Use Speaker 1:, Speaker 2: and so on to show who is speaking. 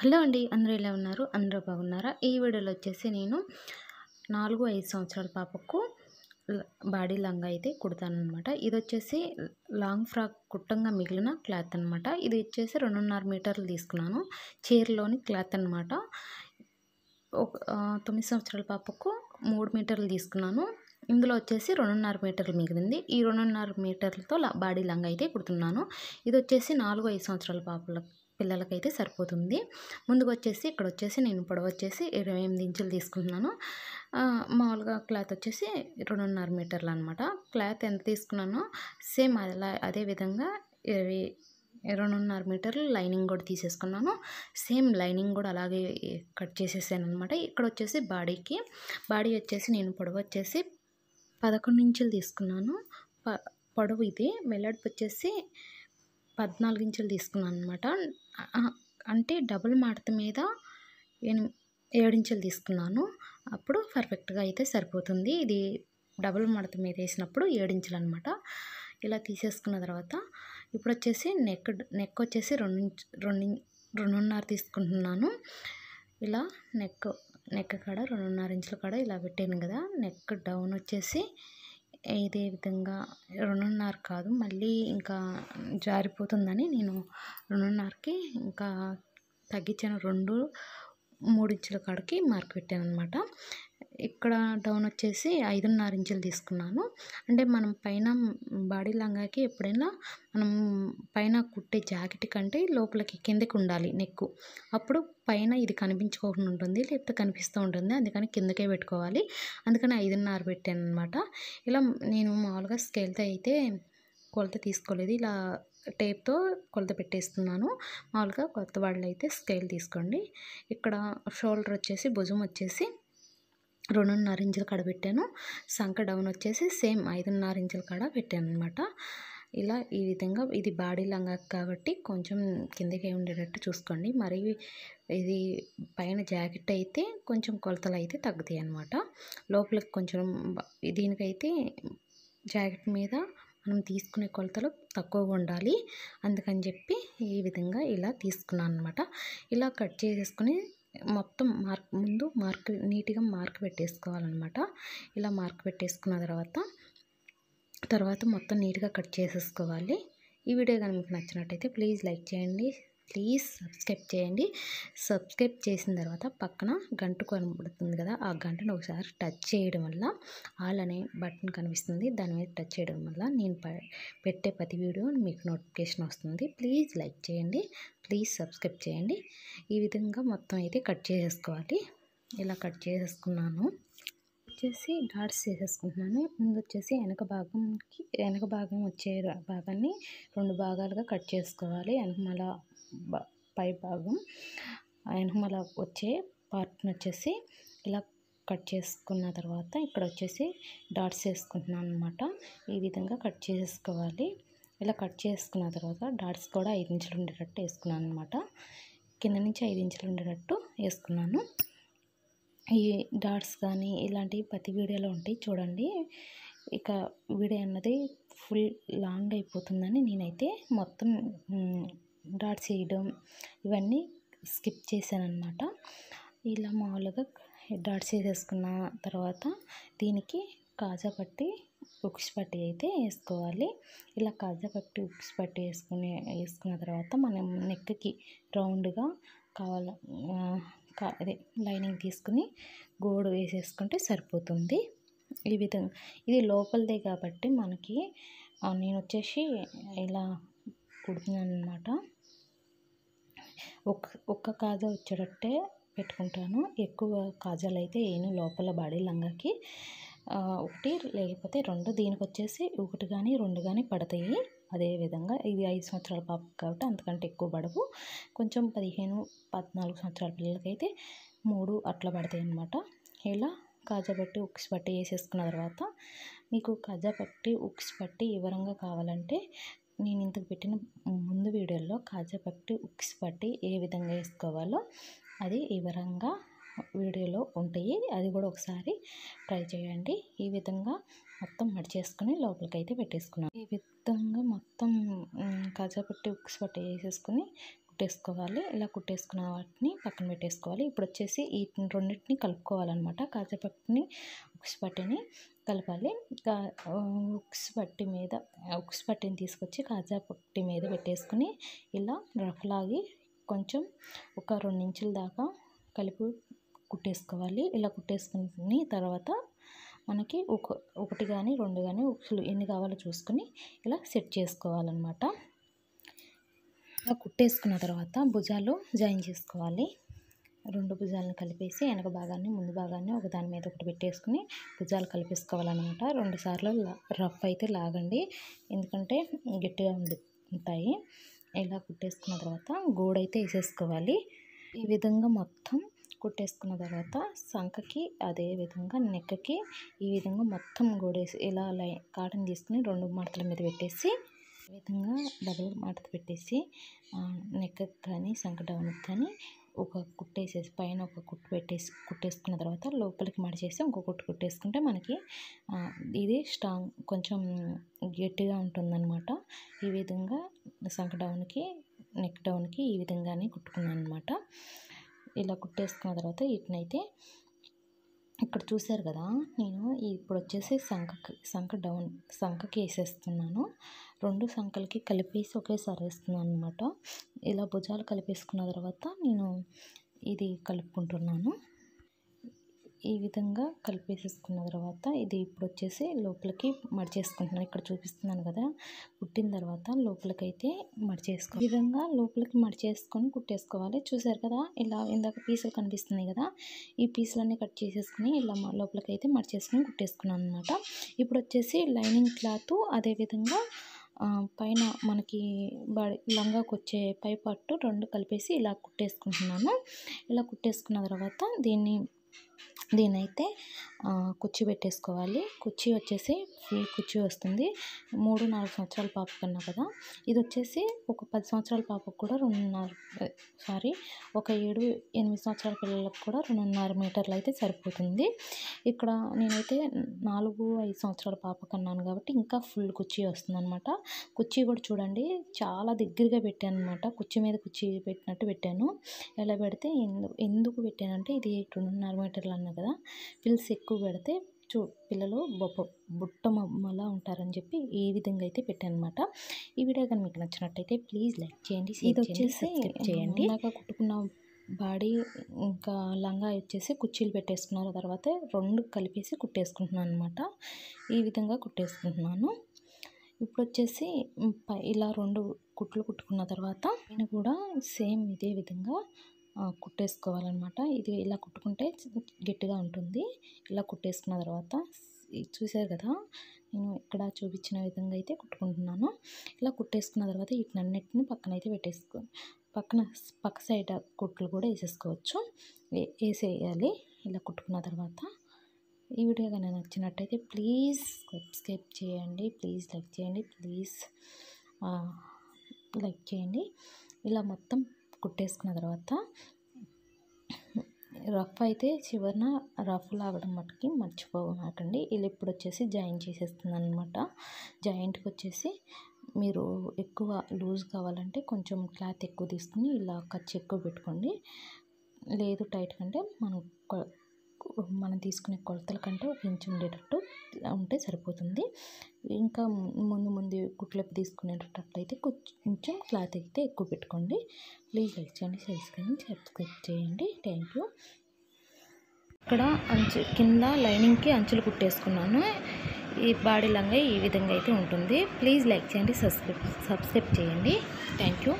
Speaker 1: hello అండి అందరూ ఎలా ఉన్నారు అందరూ బాగున్నారా ఈ వీడియోలో వచ్చేసి నేను నాలుగు ఐదు సంవత్సరాల పాపకు బాడీ లంగా అయితే కుడతానమాట ఇది వచ్చేసి లాంగ్ ఫ్రాక్ కుట్టంగా మిగిలిన క్లాత్ అనమాట ఇది వచ్చేసి రెండున్నర మీటర్లు తీసుకున్నాను చీరలోని క్లాత్ అనమాట ఒక తొమ్మిది సంవత్సరాల పాపకు మూడు మీటర్లు తీసుకున్నాను ఇందులో వచ్చేసి రెండున్నర మీటర్లు మిగిలింది ఈ రెండున్నర మీటర్లతో బాడీ లంగా అయితే కుడుతున్నాను ఇది వచ్చేసి నాలుగు ఐదు సంవత్సరాల పాపలకు పిల్లలకైతే సరిపోతుంది ముందుకు వచ్చేసి ఇక్కడ వచ్చేసి నేను పొడవచ్చేసి వచ్చేసి ఇరవై ఎనిమిది ఇంచులు తీసుకుంటున్నాను మామూలుగా క్లాత్ వచ్చేసి రెండున్నర మీటర్లు అనమాట క్లాత్ ఎంత తీసుకున్నానో సేమ్ అలా అదేవిధంగా ఇరవై రెండున్నర మీటర్లు లైనింగ్ కూడా తీసేసుకున్నాను సేమ్ లైనింగ్ కూడా అలాగే కట్ చేసేసాను అనమాట ఇక్కడ వచ్చేసి బాడీకి బాడీ వచ్చేసి నేను పొడవు వచ్చేసి పదకొండు ఇంచులు తీసుకున్నాను పొడవు ఇది మెల్లడిపు వచ్చేసి పద్నాలుగు ఇంచులు తీసుకున్నాను అనమాట అంటే డబుల్ మడత మీద ఏడించులు తీసుకున్నాను అప్పుడు పర్ఫెక్ట్గా అయితే సరిపోతుంది ఇది డబుల్ మడత మీద వేసినప్పుడు ఏడించులు అనమాట ఇలా తీసేసుకున్న తర్వాత ఇప్పుడు వచ్చేసి నెక్ నెక్ వచ్చేసి రెండు రెండు రెండున్నర తీసుకుంటున్నాను ఇలా నెక్ నెక్ కాడ రెండున్నర ఇంచుల కాడ ఇలా పెట్టాను కదా నెక్ డౌన్ వచ్చేసి ఇదే విధంగా రెండున్నర కాదు మళ్ళీ ఇంకా జారిపోతుందని నేను రెండున్నరకి ఇంకా తగ్గించాను రెండు ఇంచుల కాడికి మార్క్ పెట్టాను అనమాట ఇక్కడ డౌన్ వచ్చేసి ఐదున్నర ఇంచులు తీసుకున్నాను అంటే మనం పైన బాడీ లంగాకి ఎప్పుడైనా మనం పైన కుట్టే జాకెట్ కంటే లోపలికి కిందకి ఉండాలి నెక్కు అప్పుడు పైన ఇది కనిపించుకోకుండా ఉంటుంది లేకపోతే కనిపిస్తూ ఉంటుంది అందుకని కిందకే పెట్టుకోవాలి అందుకని ఐదున్నర పెట్టాను అనమాట ఇలా నేను మామూలుగా స్కేల్తో అయితే కొలత తీసుకోలేదు ఇలా టేప్తో కొలత పెట్టేస్తున్నాను మామూలుగా కొత్త వాళ్ళు అయితే స్కేల్ తీసుకోండి ఇక్కడ షోల్డర్ వచ్చేసి భుజం వచ్చేసి రెండున్నర ఇంచులు కాడ పెట్టాను సంక డౌన్ వచ్చేసి సేమ్ ఐదున్నర ఇంచులు కాడ పెట్టాను అనమాట ఇలా ఈ విధంగా ఇది బాడీ లంగా కాబట్టి కొంచెం కిందకి ఉండేటట్టు చూసుకోండి మరి ఇది పైన జాకెట్ అయితే కొంచెం కొలతలు అయితే తగ్గుతాయి అనమాట లోపలికి కొంచెం దీనికైతే జాకెట్ మీద మనం తీసుకునే కొలతలు తక్కువగా ఉండాలి అందుకని చెప్పి ఈ విధంగా ఇలా తీసుకున్నాను అనమాట ఇలా కట్ చేసేసుకుని మొత్తం మార్క్ ముందు మార్క్ నీట్గా మార్క్ పెట్టేసుకోవాలన్నమాట ఇలా మార్క్ పెట్టేసుకున్న తర్వాత తర్వాత మొత్తం నీట్గా కట్ చేసేసుకోవాలి ఈ వీడియో కనుక మీకు నచ్చినట్టయితే ప్లీజ్ లైక్ చేయండి ప్లీజ్ సబ్స్క్రైబ్ చేయండి సబ్స్క్రైబ్ చేసిన తర్వాత పక్కన గంట కనబడుతుంది కదా ఆ గంటను ఒకసారి టచ్ చేయడం వల్ల ఆల్ అనే బటన్ కనిపిస్తుంది దాని మీద టచ్ చేయడం వల్ల నేను పెట్టే ప్రతి వీడియో మీకు నోటిఫికేషన్ వస్తుంది ప్లీజ్ లైక్ చేయండి ప్లీజ్ సబ్స్క్రైబ్ చేయండి ఈ విధంగా మొత్తం అయితే కట్ చేసేసుకోవాలి ఇలా కట్ చేసేసుకున్నాను వచ్చేసి డాట్స్ చేసేసుకుంటున్నాను ముందు వచ్చేసి వెనక భాగంకి వెనక భాగం వచ్చే భాగాన్ని రెండు భాగాలుగా కట్ చేసుకోవాలి వెనక మళ్ళీ పై భాగం వెనకమల వచ్చే పార్ట్ని వచ్చేసి ఇలా కట్ చేసుకున్న తర్వాత ఇక్కడ వచ్చేసి డాట్స్ వేసుకుంటున్నాను అనమాట ఈ విధంగా కట్ చేసుకోవాలి ఇలా కట్ చేసుకున్న తర్వాత డాట్స్ కూడా ఐదు ఇంచులు ఉండేటట్టు వేసుకున్నాను అనమాట కింద నుంచి ఐదు ఇంచులు ఉండేటట్టు వేసుకున్నాను ఈ డాట్స్ కానీ ఇలాంటివి ప్రతి వీడియోలో ఉంటాయి చూడండి ఇక వీడియో అన్నది ఫుల్ లాంగ్ అయిపోతుందని నేనైతే మొత్తం డాట్స్ వేయడం ఇవన్నీ స్కిప్ చేశాను అనమాట ఇలా మామూలుగా డాట్స్ వేసేసుకున్న తర్వాత దీనికి కాజా పట్టి ఉక్స్ పట్టి అయితే వేసుకోవాలి ఇలా కాజా పట్టి ఉక్స్ పట్టి వేసుకునే వేసుకున్న తర్వాత మనం నెక్కి రౌండ్గా కావాల అదే లైనింగ్ తీసుకుని గోడు వేసేసుకుంటే సరిపోతుంది ఈ విధంగా ఇది లోపలదే కాబట్టి మనకి నేను వచ్చేసి ఇలా కుడుతున్నాను అనమాట ఒక్క ఒక్క కాజా వచ్చేటట్టే పెట్టుకుంటాను ఎక్కువ కాజాలు అయితే ఏను లోపల బాడీ లంగాకి ఒకటి లేకపోతే రెండు దీనికి వచ్చేసి ఒకటి కానీ రెండు కానీ పడతాయి అదేవిధంగా ఇది ఐదు సంవత్సరాల పాప కాబట్టి అంతకంటే ఎక్కువ పడవు కొంచెం పదిహేను పద్నాలుగు సంవత్సరాల పిల్లలకైతే మూడు అట్లా పడతాయి అన్నమాట ఇలా కాజా పట్టి ఉక్స్ పట్టి వేసేసుకున్న తర్వాత మీకు కాజా పట్టి ఉక్స్ పట్టి వివరంగా కావాలంటే నేను ఇంతకు పెట్టిన ముందు వీడియోలో కాజా పట్టి ఉక్స్ పట్టి ఏ విధంగా వేసుకోవాలో అది వివరంగా వీడియోలో ఉంటాయి అది కూడా ఒకసారి ట్రై చేయండి ఈ విధంగా మొత్తం మడిచేసుకుని లోపలికి అయితే పెట్టేసుకున్నాను ఈ విధంగా మొత్తం కాజా పట్టి ఉక్స్ పట్టి వేసేసుకుని కుట్టేసుకోవాలి ఇలా కుట్టేసుకున్న వాటిని పక్కన పెట్టేసుకోవాలి ఇప్పుడు వచ్చేసి ఈ రెండింటిని కలుపుకోవాలన్నమాట కాజపట్టుని ఉక్స్ పట్టిని కలపాలి ఉక్స్ పట్టి మీద ఉక్స్ పట్టిని తీసుకొచ్చి కాజా పట్టి మీద పెట్టేసుకుని ఇలా రఫ్లాగి కొంచెం ఒక రెండు ఇంచుల దాకా కలిపి కుట్టేసుకోవాలి ఇలా కుట్టేసుకుని తర్వాత మనకి ఒక ఒకటి కానీ రెండు కానీ ఉక్సులు ఎన్ని కావాలో చూసుకుని ఇలా సెట్ చేసుకోవాలన్నమాట ఇలా కుట్టేసుకున్న తర్వాత భుజాలు జాయిన్ చేసుకోవాలి రెండు భుజాలను కలిపేసి వెనక భాగాన్ని ముందు భాగాన్ని ఒక దాని మీద ఒకటి పెట్టేసుకుని భుజాలు కలిపేసుకోవాలన్నమాట రెండు సార్లు రఫ్ అయితే లాగండి ఎందుకంటే గట్టిగా ఉంటాయి ఇలా కుట్టేసుకున్న తర్వాత గోడైతే వేసేసుకోవాలి ఈ విధంగా మొత్తం కుట్టేసుకున్న తర్వాత సంఖకి అదే విధంగా నెక్కకి ఈ విధంగా మొత్తం గోడేసి ఇలా లై కాటన్ తీసుకుని రెండు మడతల మీద పెట్టేసి ఈ విధంగా డబుల్ మడత పెట్టేసి నెక్ కానీ సంక డౌన్ కానీ ఒక కుట్టేసేసి పైన ఒక కుట్టు పెట్టేసి కుట్టేసుకున్న తర్వాత లోపలికి మడిచేసి ఇంకో కుట్టు కుట్టేసుకుంటే మనకి ఇది స్ట్రాంగ్ కొంచెం గట్టిగా ఉంటుందన్నమాట ఈ విధంగా సంక డౌన్కి నెక్ డౌన్కి ఈ విధంగానే కుట్టుకున్నాను అనమాట ఇలా కుట్టేసుకున్న తర్వాత వీటినైతే ఇక్కడ చూశారు కదా నేను ఇప్పుడు వచ్చేసి సంఖకి సంఖ డౌన్ సంఖకి వేసేస్తున్నాను రెండు సంఖలకి కలిపేసి ఒకేసారి వేస్తున్నాను అనమాట ఇలా భుజాలు కలిపేసుకున్న తర్వాత నేను ఇది కలుపుకుంటున్నాను ఈ విధంగా కలిపేసేసుకున్న తర్వాత ఇది ఇప్పుడు వచ్చేసి లోపలికి మడిచేసుకుంటున్నాను ఇక్కడ చూపిస్తున్నాను కదా కుట్టిన తర్వాత లోపలికైతే మడిచేసుకో ఈ విధంగా లోపలికి మడిచేసుకొని కుట్టేసుకోవాలి చూసారు కదా ఇలా ఇందాక పీసులు కనిపిస్తున్నాయి కదా ఈ పీసులన్నీ కట్ చేసేసుకుని ఇలా లోపలికైతే మడిచేసుకొని కుట్టేసుకున్నాను అనమాట ఇప్పుడు వచ్చేసి లైనింగ్ క్లాత్ అదేవిధంగా పైన మనకి బాడీ లంగాకు వచ్చే పై పట్టు రెండు కలిపేసి ఇలా కుట్టేసుకుంటున్నాను ఇలా కుట్టేసుకున్న తర్వాత దీన్ని దీనైతే కుర్చీ పెట్టేసుకోవాలి కుర్చీ వచ్చేసి ఫుల్ కుర్చీ వస్తుంది మూడు నాలుగు సంవత్సరాల పాప కన్నా కదా ఇది వచ్చేసి ఒక పది సంవత్సరాల పాపకు కూడా రెండున్నర సారీ ఒక ఏడు ఎనిమిది సంవత్సరాల పిల్లలకు కూడా రెండున్నర మీటర్లు అయితే సరిపోతుంది ఇక్కడ నేనైతే నాలుగు ఐదు సంవత్సరాల పాపకు అన్నాను కాబట్టి ఇంకా ఫుల్ కుర్చీ వస్తుంది అనమాట కుర్చీ కూడా చూడండి చాలా దగ్గరగా పెట్టాను అనమాట కుర్చీ మీద కుర్చీ పెట్టినట్టు పెట్టాను ఎలా పెడితే ఎందుకు పెట్టానంటే ఇది రెండున్నర మీటర్ పిల్లలు అన్నా కదా పిల్స్ ఎక్కువ పెడితే చూ పిల్లలు బొప్ప బుట్ట మళ్ళా ఉంటారని చెప్పి ఈ విధంగా అయితే పెట్టానమాట ఈ వీడియో కానీ మీకు నచ్చినట్టయితే ప్లీజ్ లైక్ చేయండి ఇది వచ్చేసి చేయండి నాకు కుట్టుకున్న బాడీ ఇంకా లంగా వచ్చేసి కుర్చీలు పెట్టేసుకున్నారు తర్వాత రెండు కలిపేసి కుట్టేసుకుంటున్నాను అనమాట ఈ విధంగా కుట్టేసుకుంటున్నాను ఇప్పుడు వచ్చేసి ఇలా రెండు కుట్లు కుట్టుకున్న తర్వాత నేను కూడా సేమ్ ఇదే విధంగా కుట్టేసుకోవాలన్నమాట ఇది ఇలా కుట్టుకుంటే గట్టిగా ఉంటుంది ఇలా కుట్టేసుకున్న తర్వాత చూసారు కదా నేను ఇక్కడ చూపించిన విధంగా అయితే కుట్టుకుంటున్నాను ఇలా కుట్టేసుకున్న తర్వాత అన్నిటిని పక్కన అయితే పెట్టేసుకో పక్కన పక్క సైడ్ కుట్లు కూడా వేసేసుకోవచ్చు వేసేయాలి ఇలా కుట్టుకున్న తర్వాత ఈ వీడియో కానీ నచ్చినట్టయితే ప్లీజ్ సబ్స్క్రైబ్ చేయండి ప్లీజ్ లైక్ చేయండి ప్లీజ్ లైక్ చేయండి ఇలా మొత్తం కుట్టేసుకున్న తర్వాత రఫ్ అయితే చివరిన రఫ్ లాగడం మటుకి మర్చిపోమాకండి వీళ్ళు ఇప్పుడు వచ్చేసి జాయింట్ చేసేస్తుంది అనమాట జాయింట్కి వచ్చేసి మీరు ఎక్కువ లూజ్ కావాలంటే కొంచెం క్లాత్ ఎక్కువ తీసుకుని ఇలా ఖర్చు ఎక్కువ పెట్టుకోండి లేదు టైట్ కంటే మనం మనం తీసుకునే కొలతల కంటే ఒక ఇంచు ఉండేటట్టు ఉంటే సరిపోతుంది ఇంకా ముందు ముందు కుట్లెప్పు తీసుకునేటట్టు అయితే కొంచెం క్లాత్ అయితే ఎక్కువ పెట్టుకోండి ప్లీజ్ లైక్ చేయండి కానీ సబ్స్క్రైబ్ చేయండి థ్యాంక్ యూ ఇక్కడ అంచు కింద లైనింగ్కి అంచులు కుట్టేసుకున్నాను ఈ బాడీ లంగా ఈ విధంగా అయితే ఉంటుంది ప్లీజ్ లైక్ చేయండి సబ్స్క్రైబ్ సబ్స్క్రైబ్ చేయండి థ్యాంక్ యూ